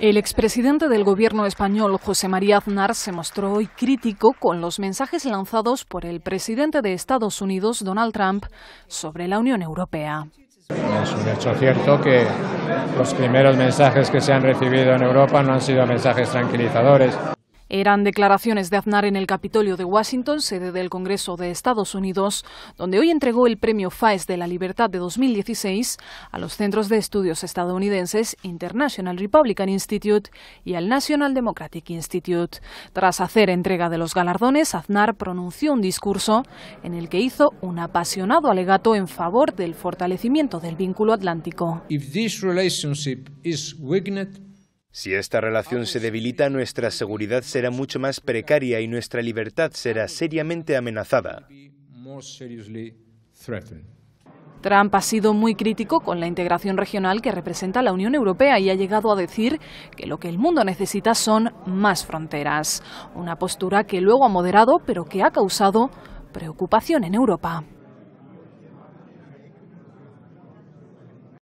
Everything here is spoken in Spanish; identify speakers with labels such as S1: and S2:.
S1: El expresidente del gobierno español, José María Aznar, se mostró hoy crítico con los mensajes lanzados por el presidente de Estados Unidos, Donald Trump, sobre la Unión Europea.
S2: Es un hecho cierto que los primeros mensajes que se han recibido en Europa no han sido mensajes tranquilizadores.
S1: Eran declaraciones de Aznar en el Capitolio de Washington, sede del Congreso de Estados Unidos, donde hoy entregó el premio FAES de la Libertad de 2016 a los Centros de Estudios Estadounidenses International Republican Institute y al National Democratic Institute. Tras hacer entrega de los galardones, Aznar pronunció un discurso en el que hizo un apasionado alegato en favor del fortalecimiento del vínculo atlántico.
S3: Si esta relación se debilita, nuestra seguridad será mucho más precaria y nuestra libertad será seriamente amenazada.
S1: Trump ha sido muy crítico con la integración regional que representa la Unión Europea y ha llegado a decir que lo que el mundo necesita son más fronteras, una postura que luego ha moderado pero que ha causado preocupación en Europa.